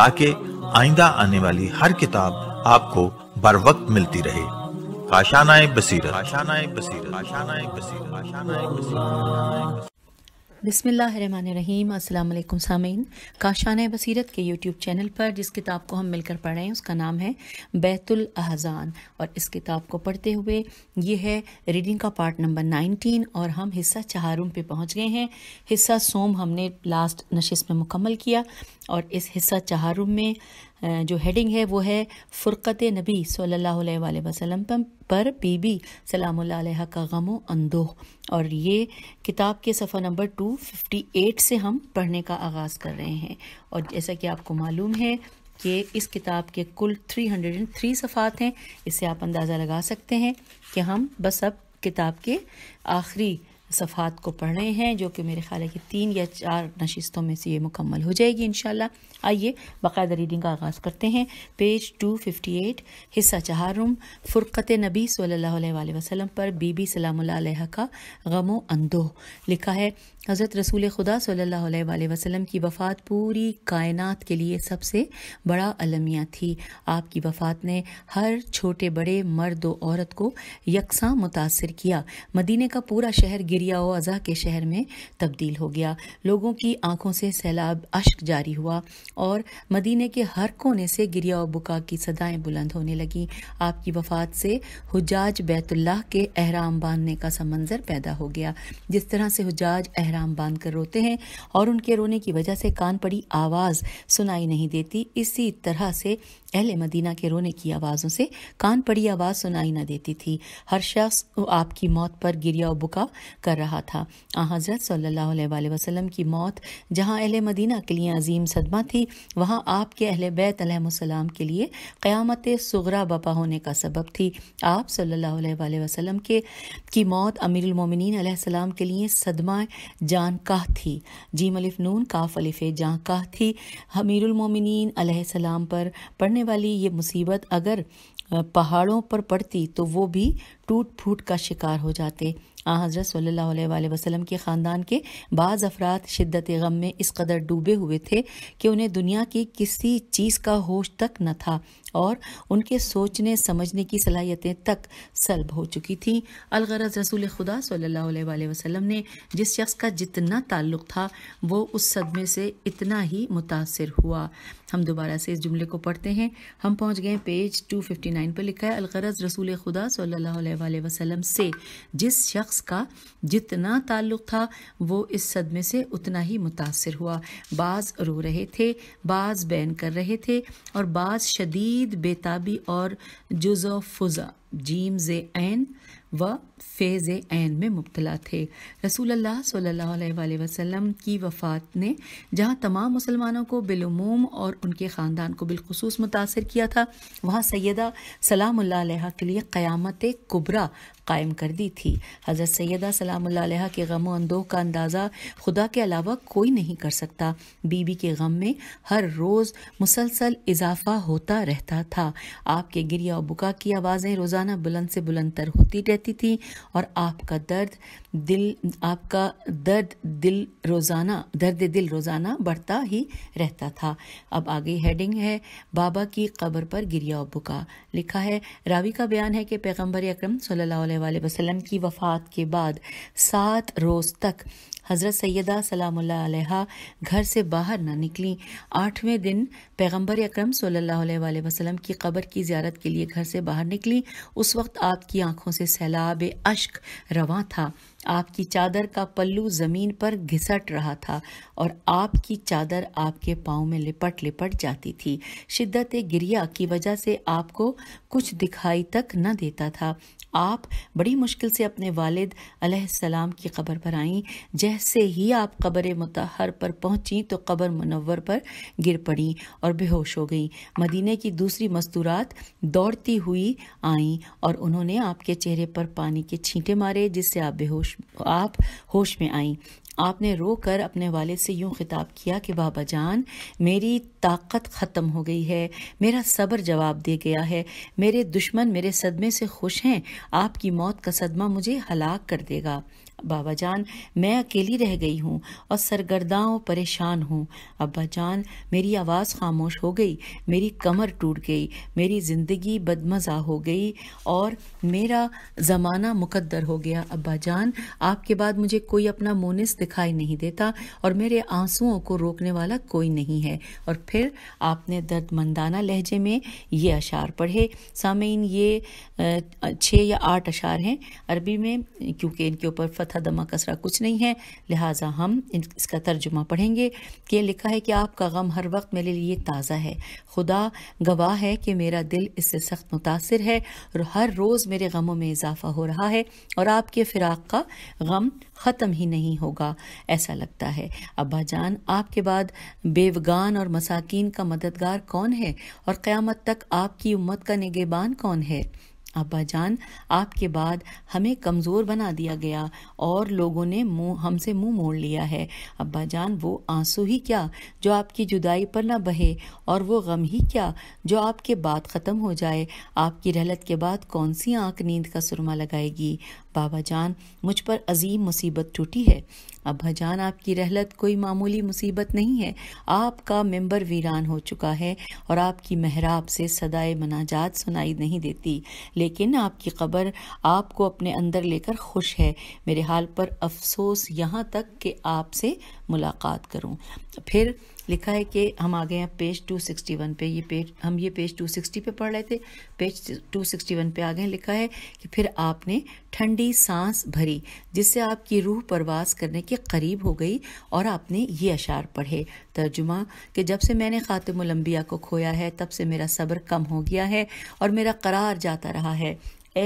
ताकि आइंदा आने वाली हर किताब आपको बर वक्त मिलती रहे काशानाए बसीरत काशानाए बसीरत काशानाए बसीरत काशानाए बसीरत बसमीम् अल्लाम सामीन काशान बसीरत के यूट्यूब चैनल पर जिस किताब को हम मिलकर पढ़ रहे हैं उसका नाम है बैतुल अहजान और इस किताब को पढ़ते हुए ये है रीडिंग का पार्ट नंबर नाइनटीन और हम हिस्सा चहारुम पे पहुंच गए हैं हिस्सा सोम हमने लास्ट नशिस में मुकम्मल किया और इस हिस्सा चहारुम में जो हेडिंग है वो है फ़ुरक़त नबी सल्लल्लाहु अलैहि वसल्लम पर बीबी सलाम का गम अंदोह और ये किताब के सफ़ा नंबर 258 से हम पढ़ने का आगाज़ कर रहे हैं और जैसा कि आपको मालूम है कि इस किताब के कुल 303 सफ़ात हैं इससे आप अंदाज़ा लगा सकते हैं कि हम बस अब किताब के आखिरी सफ़ात को पढ़ रहे हैं जो कि मेरे ख्याल है कि तीन या चार नशस्तों में से ये मुकम्मल हो जाएगी इन आइए बाकायदा रीडिंग का आगाज़ करते हैं पेज टू फिफ्टी एट हिस्सा चहारुम फ़ुरत नबी सल्लल्लाहु अलैहि वसल्लम पर बीबी सलाम का गमो अंदोह लिखा है हज़रत रसूल खुदा सल्लल्लाहु अलैहि वसल्लम की वफ़ात पूरी कायनात के लिए सबसे बड़ा अलमिया थी आपकी वफ़ात ने हर छोटे बड़े मर्द औरत को यकसा मुतासर किया मदीने का पूरा शहर गिर एरिया अज़ा के शहर में तब्दील हो गया लोगों की आंखों से सैलाब अश्क जारी हुआ और मदीने के हर कोने से गिरिया बुका की सदाएं बुलंद होने लगीं आपकी वफात से हुजाज बैतुल्लाह के अहराम बांधने का सा मंजर पैदा हो गया जिस तरह से हुजाज अहराम बांध कर रोते हैं और उनके रोने की वजह से कान पड़ी आवाज़ सुनाई नहीं देती इसी तरह से अहल मदीना के रोने की आवाज़ों से कान पड़ी आवाज़ सुनाई न देती थी हर शख्स आपकी मौत पर गिरिया बुका कर रहा था आ हज़रत सल्ला वसलम की मौत जहाँ अहल मदीना के लिए अजीम सदमा थी वहाँ आपके अहल बैतम के लिए क़्यामत सगरा बपा होने का सबब थी आप सल्ला वसलम के की मौत अमीरमिन सलाम के लिए सदमा जान काह थी जी मलिफ नून काफ अलिफ जान काह थी अमीरमिन पर पढ़ने आने वाली ये मुसीबत अगर पहाड़ों पर पड़ती तो वो भी टूट फूट का शिकार हो जाते आ हज़रत सल्ला वसलम के ख़ानदान के बाज़ अफराद शिद्दत गम में इस कदर डूबे हुए थे कि उन्हें दुनिया की किसी चीज़ का होश तक न था और उनके सोचने समझने की सलाहियतें तक सलब हो चुकी थीं अलगरज रसूल खुदा सल्ला वसलम ने जिस शख्स का जितना ताल्लुक़ था वो उस सदमे से इतना ही मुतासर हुआ हम दोबारा से इस जुमले को पढ़ते हैं हम पहुंच गए पेज 259 पर लिखा है अलगरज रसूल खुदा सल्ला वसलम से जिस शख्स का जितना ताल्लुक़ था वो इस सदमे से उतना ही मुतासर हुआ बाज़ रो रहे थे बाज़ बैन कर रहे थे और बाज़ शदीद शदीद बेताबी और जुजो फुज़ा जीम ज़ ऐन व फेज़ ऐन में मुबतला थे रसूल अल्लाह सल्लल्लाहु अलैहि वसल्लम की वफ़ात ने जहाँ तमाम मुसलमानों को बिलूम और उनके ख़ानदान को बिलखसूस मुतासर किया था वहाँ सैदा सलाम्ल के लिए क़यामत कुबरा कायम कर दी थी हज़रत सैदा सलाम के गम अंदोह का अंदाज़ा खुदा के अलावा कोई नहीं कर सकता बीबी के गम में हर रोज़ मुसलसल इजाफा होता रहता था आपके गिरिया और बुका की आवाज़ें रोज़ा रोज़ाना बुलंद से बुलंद तर होती रहती थी और आपका दर्द दिल आपका दर्द दिल रोज़ाना दर्द दिल रोज़ाना बढ़ता ही रहता था अब आगे हेडिंग है बाबा की कब्र पर गिरिया बुका लिखा है रावी का बयान है कि पैगम्बर अक्रम सल्ला वसलम की वफ़ात के बाद सात रोज़ तक हज़रत सैदा सलामुल्लाह घर से बाहर ना निकली आठवें दिन पैगम्बर अक्रम सल्ला वसलम की कबर की ज्यारत के लिए घर से बाहर निकली उस वक्त आपकी आंखों से सैलाब अश्क रवा था आपकी चादर का पल्लू ज़मीन पर घिसट रहा था और आपकी चादर आपके पाँव में लिपट लिपट जाती थी शिद्दत गिरिया की वजह से आपको कुछ दिखाई तक न देता था आप बड़ी मुश्किल से अपने वालिद सलाम की ख़बर पर आईं जैसे ही आप कब्र मतहर पर पहुंची तो कब्र मुनवर पर गिर पड़ी और बेहोश हो गई मदीने की दूसरी मस्तूरात दौड़ती हुई आईं और उन्होंने आपके चेहरे पर पानी के छींटे मारे जिससे आप बेहोश होश आप होश में आई आपने रो कर अपने वाले से यूं खिताब किया कि बाबा जान मेरी ताकत ख़त्म हो गई है मेरा सब्र जवाब दे गया है मेरे दुश्मन मेरे सदमे से खुश हैं आपकी मौत का सदमा मुझे हलाक कर देगा बाबा जान मैं अकेली रह गई हूँ और सरगर्दाओं परेशान हूँ अब्बा जान मेरी आवाज़ खामोश हो गई मेरी कमर टूट गई मेरी ज़िंदगी बदमज़ा हो गई और मेरा ज़माना मुकद्दर हो गया अब्बा जान आपके बाद मुझे कोई अपना मोनिस दिखाई नहीं देता और मेरे आंसुओं को रोकने वाला कोई नहीं है और फिर आपने दर्द मंदाना लहजे में ये अशार पढ़े सामीन ये छः या आठ अशार हैं अरबी में क्योंकि इनके ऊपर फतह दमा कसरा कुछ नहीं है लिहाजा हम इसका तर्जुमा पढ़ेंगे कि लिखा है कि आपका गम हर वक्त मेरे लिए ताज़ा है खुदा गवाह है कि मेरा दिल इससे सख्त मुतासर है और हर रोज़ मेरे गमों में इजाफा हो रहा है और आपके फ़िराक का गम ख़त्म ही नहीं होगा होगा ऐसा लगता है अब्बा जान आपके बाद बेवगान और मसाकिन का मददगार कौन है और क़्यामत तक आपकी उम्मत का निगेबान कौन है अब्बा जान आपके बाद हमें कमज़ोर बना दिया गया और लोगों ने मुंह हमसे मुंह मोड़ लिया है अब्बा जान वो आंसू ही क्या जो आपकी जुदाई पर ना बहे और वो गम ही क्या जो आपके बाद ख़त्म हो जाए आपकी रहलत के बाद कौन सी आंख नींद का सुरमा लगाएगी बाबा जान मुझ पर अजीम मुसीबत टूटी है अब्बा जान आपकी रहलत कोई मामूली मुसीबत नहीं है आपका मेंबर वीरान हो चुका है और आपकी महराब से सदाए मनाजात सुनाई नहीं देती लेकिन आपकी खबर आपको अपने अंदर लेकर खुश है मेरे हाल पर अफसोस यहाँ तक कि आपसे मुलाकात करूँ फिर लिखा है कि हम आ गए हैं पेज 261 पे ये पेज हम ये पेज 260 पे पढ़ रहे थे पेज 261 पे आ गए लिखा है कि फिर आपने ठंडी सांस भरी जिससे आपकी रूह परवास करने के करीब हो गई और आपने ये अशार पढ़े तर्जुमा कि जब से मैंने ख़ातमलम्बिया को खोया है तब से मेरा सब्र कम हो गया है और मेरा करार जाता रहा है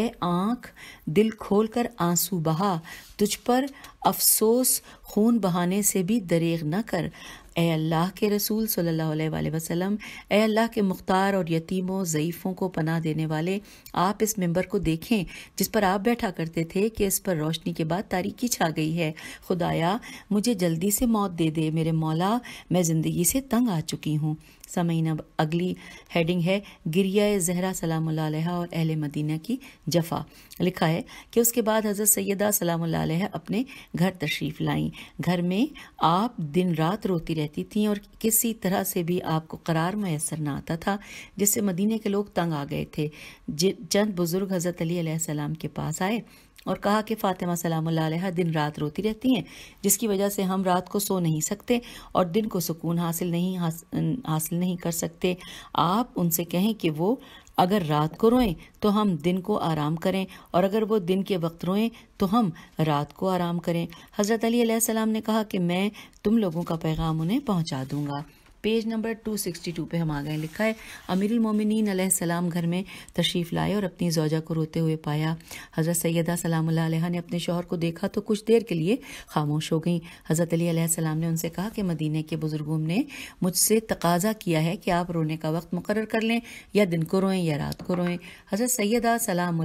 ए आँख दिल खोल कर आंसू बहा तुझ पर अफसोस खून बहाने से भी दरेग न कर ए अल्लाह के रसूल सल्लल्लाहु अलैहि वसल्लम ए अल्लाह के मुख्तार और यतीमों ज़ईफ़ों को पनाह देने वाले आप इस मंबर को देखें जिस पर आप बैठा करते थे कि इस पर रोशनी के बाद तारीकी छा गई है खुदाया मुझे जल्दी से मौत दे दे मेरे मौला मैं ज़िंदगी से तंग आ चुकी हूँ समीन अब अगली हेडिंग है गिरिया जहरा सलाम और अहल मदीना की जफा लिखा है कि उसके बाद हज़रत सैदा सलाम अपने घर तशरीफ़ लाई घर में आप दिन रात रोती रहती थी और किसी तरह से भी आपको करार मैसर ना आता था जिससे मदीने के लोग तंग आ गए थे चंद बुज़ुर्ग हज़रत अली के पास आए और कहा कि फ़ातिमा सलाम दिन रात रोती रहती हैं जिसकी वजह से हम रात को सो नहीं सकते और दिन को सुकून हासिल नहीं हासिल हासिल नहीं कर सकते आप उनसे कहें कि वो अगर रात को रोएं तो हम दिन को आराम करें और अगर वो दिन के वक्त रोएं तो हम रात को आराम करें हज़रत अली सलाम ने कहा कि मैं तुम लोगों का पैगाम उन्हें पहुंचा दूंगा पेज नंबर 262 पे हम आ गए लिखा है अमीर मोमिन सलाम घर में तशरीफ़ लाए और अपनी जोजा को रोते हुए पाया हज़रत सैदा सलाम ने अपने शोहर को देखा तो कुछ देर के लिए खामोश हो गई हज़रत अली सलाम ने उनसे कहा कि मदीने के बुज़ुर्गों ने मुझसे तकाजा किया है कि आप रोने का वक्त मुकर कर लें या दिन को रोएं या रात को रोएं हज़रत सैदा सलाम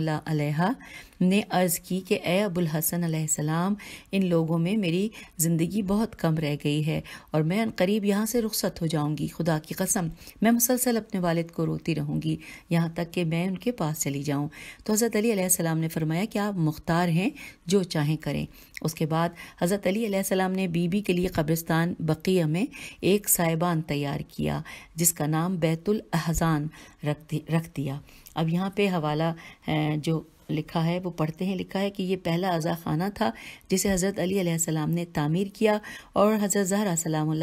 ने अर्ज़ की कि ए अबुल हसन सलाम इन लोगों में मेरी ज़िंदगी बहुत कम रह गई है और मैं करीब यहाँ से रुख्सत हो जाऊँगी खुदा की कसम मैं मुसलसल अपने वालिद को रोती रहूँगी यहाँ तक कि मैं उनके पास चली जाऊँ तो हज़रत अली ने फरमाया कि आप मुख्तार हैं जो चाहें करें उसके बाद हज़रत अली ने बीबी के लिए कब्रिस्तान बकिया में एक साहिबान तैयार किया जिसका नाम बैतुल अहजान रख दिया अब यहाँ पे हवाला जो लिखा है वो पढ़ते हैं लिखा है कि ये पहला अज़ा खाना था जिसे हज़रत अली सलाम ने तामीर किया और हज़रत जहरा सलाम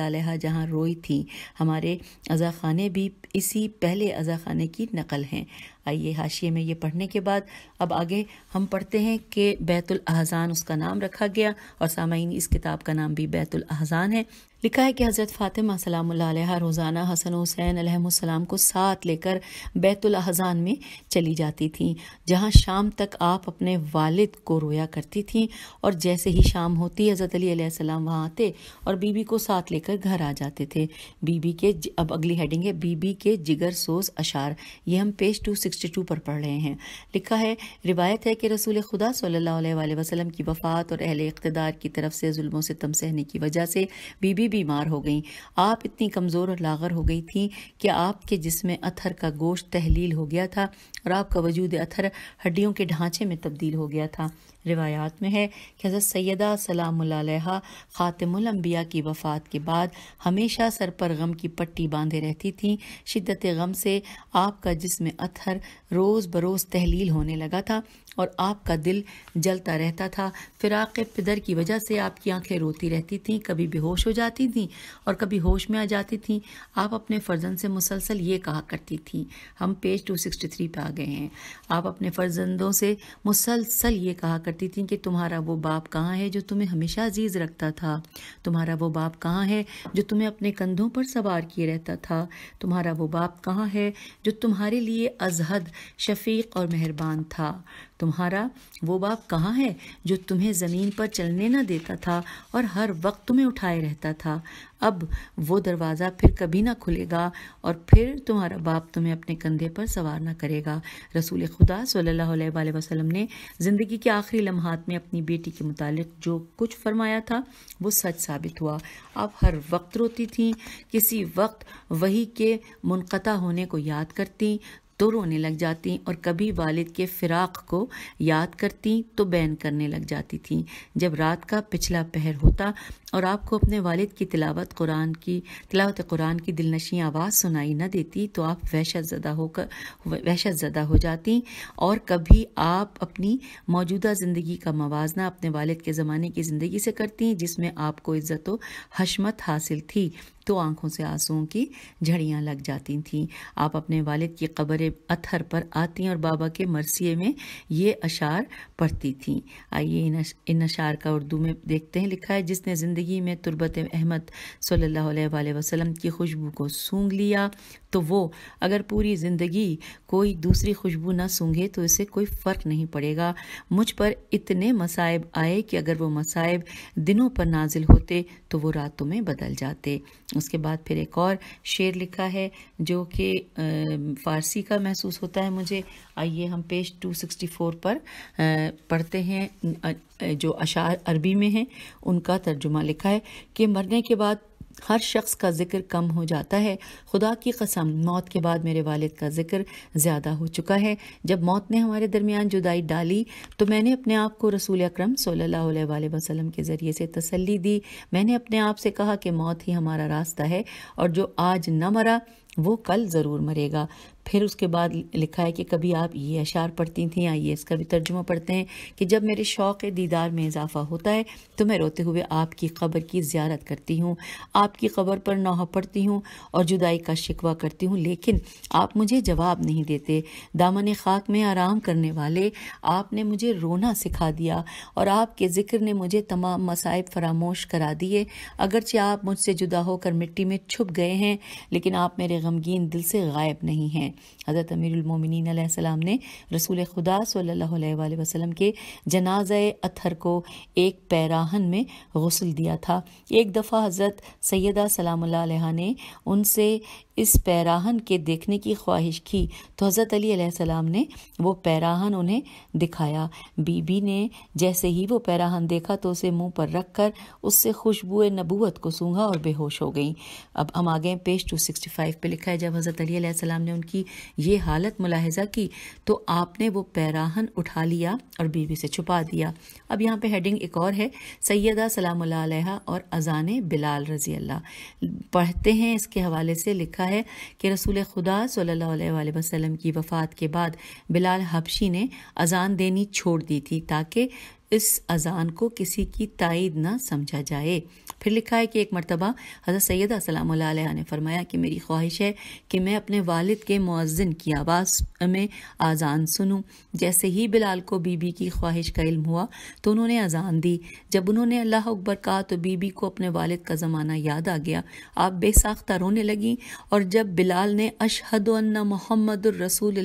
जहाँ रोई थी हमारे अज़ा खाने भी इसी पहले अज़ा खाने की नकल हैं आइए हाशिए में ये पढ़ने के बाद अब आगे हम पढ़ते हैं कि बैतुल अहजान उसका नाम रखा गया और सामीन इस किताब का नाम भी बैतुल अहजान है लिखा है कि हज़रत फ़ातिमा सलाम रोज़ाना हसन हुसैन अलहसम को साथ लेकर बैतुल अहजान में चली जाती थी जहाँ शाम तक आप अपने वालिद को रोया करती थी और जैसे ही शाम होती हज़रत अलीसम वहाँ आते और बीबी को साथ लेकर घर आ जाते थे बीबी के अब अगली हेडिंग है बीबी के जिगर सोज अशार ये हम पेज टू 162 पर पढ़ रहे हैं लिखा है रिवायत है कि रसूल खुदा सल्ला वसलम की वफ़ात और अहल इकतदार की तरफ से जुल्मों से तम सहने की वजह से बीबी बीमार हो गई आप इतनी कमज़ोर और लागर हो गई थी कि आपके जिसम अथर का गोश्त तहलील हो गया था और आपका वजूद अथर हड्डियों के ढांचे में तब्दील हो गया था रिवायात में है कि हज़रत सैदा सलाम खातिम्बिया की वफ़ात के बाद हमेशा सर पर गम की पट्टी बांधे रहती थीं शिद्दत गम से आपका जिसम अतर रोज़ बरोज़ तहलील होने लगा था और आपका दिल जलता रहता था फिराक पिदर की वजह से आपकी आंखें रोती रहती थीं कभी बेहोश हो जाती थीं और कभी होश में आ जाती थीं आप अपने फ़र्जन से मुसलसल ये कहा करती थीं हम पेज 263 पे आ गए हैं आप अपने फ़र्जंदों से मुसलसल ये कहा करती थीं कि तुम्हारा वो बाप कहाँ है जो तुम्हें हमेशा अजीज़ रखता था तुम्हारा वो बाप कहाँ है जो तुम्हें अपने कंधों पर सवार किए रहता था तुम्हारा वो बाप कहाँ है जो तुम्हारे लिए अजहद शफीक और मेहरबान था तुम्हारा वो बाप कहाँ है जो तुम्हें ज़मीन पर चलने ना देता था और हर वक्त तुम्हें उठाए रहता था अब वो दरवाज़ा फिर कभी ना खुलेगा और फिर तुम्हारा बाप तुम्हें अपने कंधे पर सवार ना करेगा रसूल खुदा सल्लल्लाहु अलैहि वसल्लम ने ज़िंदगी के आखिरी लम्हात में अपनी बेटी के मुतालिक जो कुछ फरमाया था वो सच साबित हुआ आप हर वक्त रोती थी किसी वक्त वही के मुनता होने को याद करती तो रोने लग जाती और कभी वालिद के फिराक को याद करती तो बैन करने लग जाती थी जब रात का पिछला पहर होता और आपको अपने वालिद की तिलावत कुरान की तिलावत कुरान की दिलनशी आवाज़ सुनाई न देती तो आप वहशत ज़दा होकर वहशत ज़दा हो जाती और कभी आप अपनी मौजूदा ज़िंदगी का मवाजना अपने वालिद के ज़माने की ज़िंदगी से करती जिसमें आपको इज़्ज़त हशमत हासिल थी तो आंखों से आंसुओं की झड़ियाँ लग जाती थीं आप अपने वालिद की कब्र अथर पर आती और बाबा के मरसिए में ये अशार पढ़ती थीं आइए इन अशार का उर्दू में देखते हैं लिखा है जिसने ज़िंदगी में तुरबत अहमद सल्लल्लाहु अलैहि वसल्लम की खुशबू को सूंघ लिया तो वो अगर पूरी ज़िंदगी कोई दूसरी खुशबू ना सूंघे तो इससे कोई फ़र्क नहीं पड़ेगा मुझ पर इतने मसाइब आए कि अगर वो मसाइब दिनों पर नाजिल होते तो वो रातों में बदल जाते उसके बाद फिर एक और शेर लिखा है जो कि फ़ारसी का महसूस होता है मुझे आइए हम पेज 264 पर पढ़ते हैं जो अशार अरबी में हैं उनका तर्जुमा लिखा है कि मरने के बाद हर शख्स का जिक्र कम हो जाता है खुदा की कसम मौत के बाद मेरे वालिद का जिक्र ज़्यादा हो चुका है जब मौत ने हमारे दरमियान जुदाई डाली तो मैंने अपने आप को रसूल अक्रम सल्हसम के ज़रिए से तसल्ली दी मैंने अपने आप से कहा कि मौत ही हमारा रास्ता है और जो आज न मरा वो कल ज़रूर मरेगा फिर उसके बाद लिखा है कि कभी आप ये अशार पढ़ती थी या ये इसका भी तर्जुमा पढ़ते हैं कि जब मेरे शौक़ दीदार में इजाफ़ा होता है तो मैं रोते हुए आपकी ख़बर की ज्यारत करती हूँ आपकी ख़बर पर नौह पढ़ती हूँ और जुदाई का शिकवा करती हूँ लेकिन आप मुझे जवाब नहीं देते दामन खाक में आराम करने वाले आपने मुझे रोना सिखा दिया और आपके ज़िक्र ने मुझे तमाम मसाइब फरामोश करा दिए अगरचे आप मुझसे जुदा होकर मिट्टी में छुप गए हैं लेकिन आप मेरे गमगीन दिल से गायब नहीं हैं हज़रत सलाम ने रसूल खुदा सल्ला वसलम के जनाज अथर को एक पैराहन में गसल दिया था एक दफ़ा हज़रत सैदा सलाम ने उनसे इस पैराहन के देखने की ख्वाहिश की तो हज़रत अली अलैहिस्सलाम ने वो पैराहन उन्हें दिखाया बीबी ने जैसे ही वो पैराहन देखा तो उसे मुंह पर रख कर उससे खुशबू नबूत को सूंघा और बेहोश हो गई अब हम आगे पेज टू सिक्सटी फाइव पर लिखा है जब हज़रत अली अलैहिस्सलाम ने उनकी ये हालत मुलाहजा की तो आपने वो पैराहन उठा लिया और बीवी से छुपा दिया अब यहाँ पर हेडिंग एक और है सैदा सलाम और अजान बिलाल रजी अल्लाह पढ़ते हैं इसके हवाले से लिखा है कि रसूल खुदा सल्लल्लाहु अलैहि वसल्लम की वफ़ात के बाद बिलाल हबशी ने अजान देनी छोड़ दी थी ताकि इस अजान को किसी की तायद ना समझा जाए फिर लिखा है कि एक मरतबा हज़रत सैद सलाम ने फरमाया कि मेरी ख्वाहिश है कि मैं अपने वालिद के मुआजन की आवाज़ में अज़ान सुनूं जैसे ही बिलाल को बीबी की ख्वाहिश का इल्म हुआ तो उन्होंने अजान दी जब उन्होंने अल्लाह अकबर कहा तो बीबी को अपने वालिद का ज़माना याद आ गया आप बेसाख्ता रोने लगें और जब बिलाल ने अशहद मोहम्मद रसूल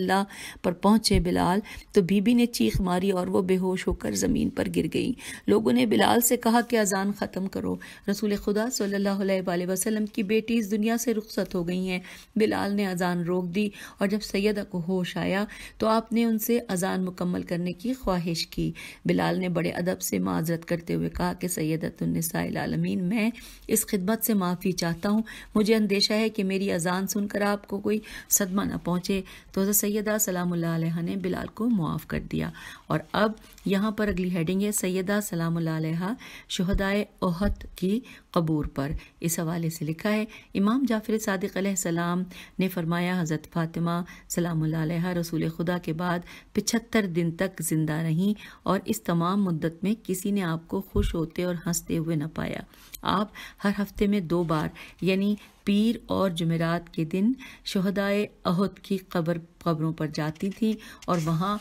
पर पहुँचे बिलाल तो बीबी ने चीख मारी और वह बेहोश होकर ज़मीन पर गिर गई लोगों ने बिलाल से कहा कि अजान ख़त्म करो रसूल खुदा अलैहि वसल्लम की बेटी इस दुनिया से रुखसत हो गई हैं बिलाल ने अजान रोक दी और जब सैदा को होश आया तो आपने उनसे अजान मुकम्मल करने की ख्वाहिश की बिलाल ने बड़े अदब से माजरत करते हुए कहा कि सैदतुलनसालमीन मैं इस खिदमत से माफ़ी चाहता हूँ मुझे अंदेशा है कि मेरी अजान सुनकर आपको कोई सदमा न पहुंचे तो सैदा सलाम ने बिलाल को मुआफ़ कर दिया और अब यहाँ पर अगली हेडिंग है सैदा सलाम शहदाय ओहद की कबूर पर इस हवाले से लिखा है इमाम जाफर सदक सलाम ने फरमाया हज़रत फ़ातिमा सलाम रसूल खुदा के बाद पिछहत्तर दिन तक ज़िंदा रहीं और इस तमाम मुद्दत में किसी ने आपको खुश होते और हंसते हुए न पाया आप हर हफ्ते में दो बार यानी पीर और जमेरात के दिन शहदाय अहद की कबर कबरों पर जाती थी और वहाँ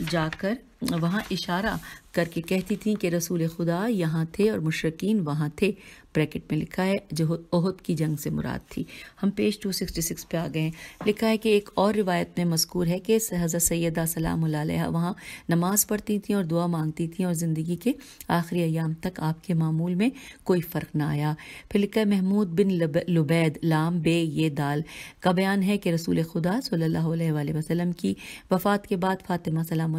जाकर वहाँ इशारा करके कहती थी कि रसूल खुदा यहाँ थे और मुशरकिन वहाँ थे ब्रैकेट में लिखा है जो ओहद की जंग से मुराद थी हम पेज 266 पे आ गए हैं लिखा है कि एक और रिवायत में मस्कूर है कि हज़रत सैदा सलाम वहाँ नमाज पढ़ती थी और दुआ मांगती थी और ज़िंदगी के आखिरी अयाम तक आपके मामूल में कोई फ़र्क ना आया फिर लिखा है महमूद बिन लुबैद लाम बे ये दाल का बयान है कि रसूल खुदा सल्ला वसलम की वफ़ात के बाद फ़ातिमा सलाम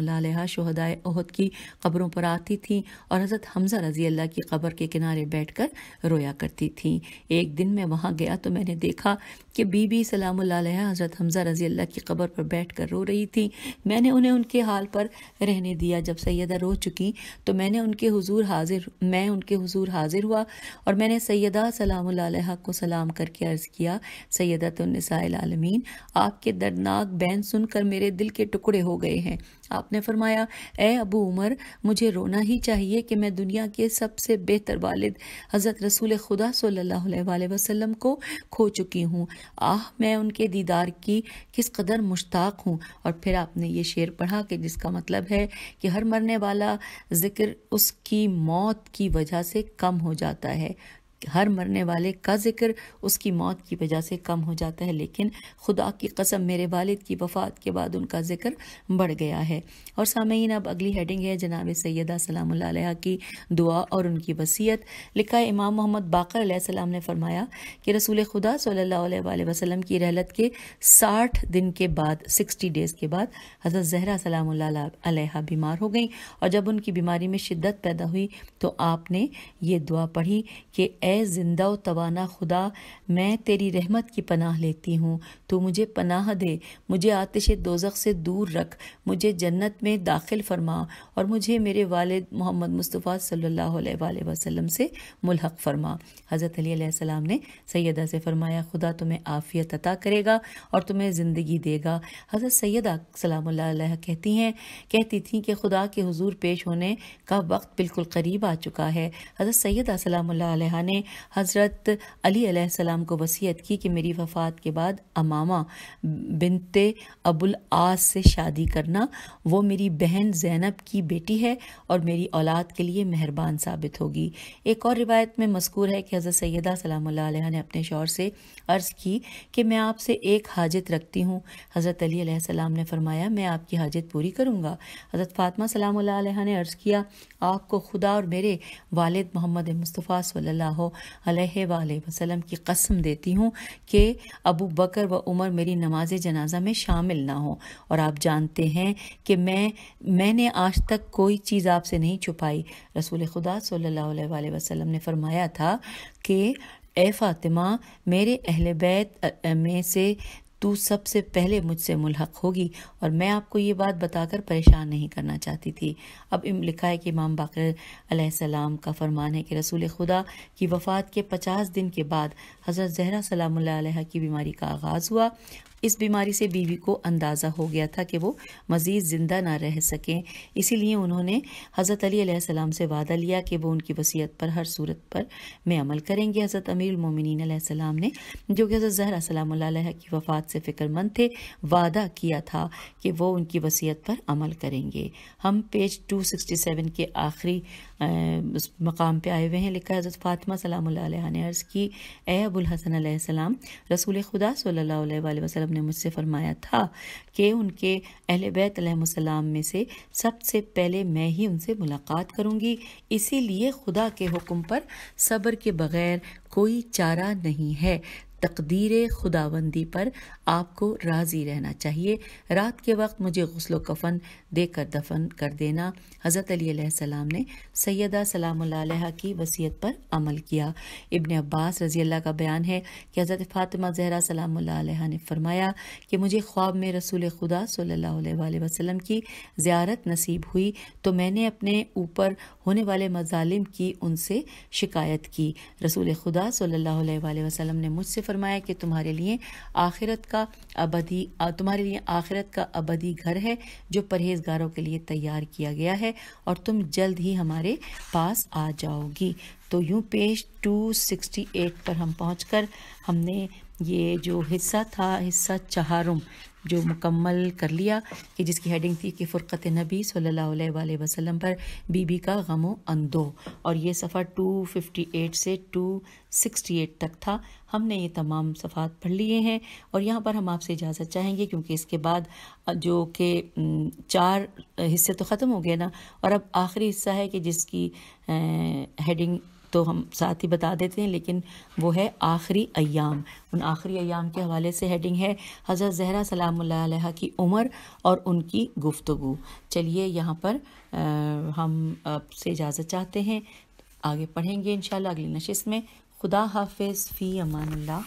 शहदाय ओहद की खबरों कब्रों पर आती थी और हज़रत हमज़ा रज़ी अल्लाह की कब्र के किनारे बैठ कर रोया करती थी एक दिन मैं वहाँ गया तो मैंने देखा कि बीबी सलाम हज़रत हमज़ा रज़ी अल्लाह की कब्र पर बैठ कर रो रही थी मैंने उन्हें उनके हाल पर रहने दिया जब सैदा रो चुकी तो मैंने उनके हुजूर हाजिर मैं उनके हुजूर हाजिर हुआ और मैंने सैदा सलाम को सलाम करके अर्ज़ किया सैदा तो आलमीन आपके दर्दनाक बैन सुनकर मेरे दिल के टुकड़े हो गए हैं आपने फरमाया ए अबू उमर मुझे मुझे रोना ही चाहिए कि मैं दुनिया के सबसे बेहतर वालिद हज़रत रसूल खुदा सल्लल्लाहु अलैहि वसल्लम को खो चुकी हूँ आह मैं उनके दीदार की किस कदर मुश्ताक हूँ और फिर आपने ये शेर पढ़ा कि जिसका मतलब है कि हर मरने वाला ज़िक्र उसकी मौत की वजह से कम हो जाता है हर मरने वाले का जिक्र उसकी मौत की वजह से कम हो जाता है लेकिन खुदा की कसम मेरे वालिद की वफ़ात के बाद उनका जिक्र बढ़ गया है और सामयीन अब अगली हेडिंग है जनाब सैदा सलाम की दुआ और उनकी वसीयत लिखा इमाम मोहम्मद बाकर सलाम ने फरमाया कि रसूल खुदा सल्ला वसलम की रहलत के साठ दिन के बाद सिक्सटी डेज़ के बाद हज़रत जहरा सलाम बीमार हो गई और जब उनकी बीमारी में शिद्दत पैदा हुई तो आपने ये दुआ पढ़ी कि ए जिंदा और तवाना खुदा मैं तेरी रहमत की पनाह लेती हूँ तू मुझे पनाह दे मुझे आतिश दोजख से दूर रख मुझे जन्नत में दाखिल फरमा और मुझे मेरे वालिद मोहम्मद मुस्तफ़ा सल्ला वसलम से मुलहक फरमा हज़रत अलीसम ने सैदा से फरमाया खुदा तुम्हें आफ़ियत अता करेगा और तुम्हें ज़िंदगी देगा हज़रत सैदा सलाम कहती हैं कहती थी कि खुदा के हजूर पेश होने का वक्त बिल्कुल करीब आ चुका है हज़रत सैदा सलाम ने ने हज़रत अली सलाम को वसीयत की कि मेरी वफ़ात के बाद अमामा बिनते अबुल आस से शादी करना वो मेरी बहन जैनब की बेटी है और मेरी औलाद के लिए मेहरबान साबित होगी एक और रिवायत में मस्कूर है कि हज़रत सैदा सलाम ने अपने शौर से अर्ज़ की कि मैं आपसे एक हाजत रखती हूँ हज़रत अली ने फरमाया मैं आपकी हाजत पूरी करूँगा हज़रत फ़ातमा सलाम ने अर्ज़ किया आपको खुदा और मेरे वालिद मोहम्मद मुस्तफ़ा सल्ला वसल्लम की कसम देती हूँ कि अबू बकर व उमर मेरी नमाज जनाजा में शामिल ना हो और आप जानते हैं कि मैं मैंने आज तक कोई चीज़ आपसे नहीं छुपाई रसूल खुदा सल्लल्लाहु अलैहि वसल्लम ने फरमाया था कि ए फ़ातिमा मेरे अहल बैत में से तू सबसे पहले मुझसे मुलहक होगी और मैं आपको ये बात बताकर परेशान नहीं करना चाहती थी अब इम लिखा है कि इमाम बाकर सलाम का फरमान है कि रसूल खुदा की वफ़ात के पचास दिन के बाद हज़रत जहरा सलाम की बीमारी का आगाज़ हुआ इस बीमारी से बीवी को अंदाज़ा हो गया था कि वो मज़ीद ज़िंदा ना रह सकें इसीलिए उन्होंने हज़रत अली सलाम से वादा लिया कि वो उनकी वसीयत पर हर सूरत पर में अमल करेंगे हज़रत अमीर मोमिन सलाम ने जो कि हज़रत ज़हर सलाम की वफ़ात से फ़िक्रमंद थे वादा किया था कि वो उनकी वसीयत पर अमल करेंगे हम पेज सेवन के आखिरी उस मकाम पे आए हुए हैं लिखा हज़रत फ़ातिमा सलाम ने अर्ज़ की ए अबुल हसन सलाम रसूल खुदा सल्ला वसलम ने मुझसे फरमाया था कि उनके अहल बैतम में से सबसे पहले मैं ही उनसे मुलाकात करूँगी इसीलिए खुदा के हुक्म पर सब्र के बग़ैर कोई चारा नहीं है तकदीर खुदाबंदी पर आपको राज़ी रहना चाहिए रात के वक्त मुझे गसल कफन देकर दफन कर देना हज़रत अली सलाम ने सैदा सलाम की वसीयत पर अमल किया इबन अब्बास रज़ी अल्लाह का बयान है कि हज़रत फ़ातिमा जहरा सलाम ने फरमाया कि मुझे ख्वाब में रसूल खुदा सल्ला वसलम की ज़्यारत नसीब हुई तो मैंने अपने ऊपर होने वाले मजालिम की उनसे शिकायत की रसूल खुदा सल्ला वसलम ने मुझसे फरमाया कि तुम्हारे लिए आखिरत का अबदी तुम्हारे लिए आखिरत का अबदी घर है जो परहेजगारों के लिए तैयार किया गया है और तुम जल्द ही हमारे पास आ जाओगी तो यूँ पेज 268 पर हम पहुँच हमने ये जो हिस्सा था हिस्सा चहारुम जो मुकम्मल कर लिया कि जिसकी हेडिंग थी कि फ़ुरक़त नबी सल्लल्लाहु अलैहि वसल्लम पर बीबी का गमो अंदो और ये सफ़र 258 से 268 तक था हमने ये तमाम सफ़ात पढ़ लिए हैं और यहाँ पर हम आपसे इजाज़त चाहेंगे क्योंकि इसके बाद जो कि चार हिस्से तो ख़त्म हो गए ना और अब आखिरी हिस्सा है कि जिसकी हेडिंग तो हम साथ ही बता देते हैं लेकिन वो है आखिरी अयाम उन आखिरी अयाम के हवाले से हेडिंग है हज़रत जहरा सलाम की उम्र और उनकी गुफ्तु चलिए यहाँ पर आ, हम आपसे इजाज़त चाहते हैं आगे पढ़ेंगे इन अगली नशिस में खुदा हाफिज़ फ़ी अमान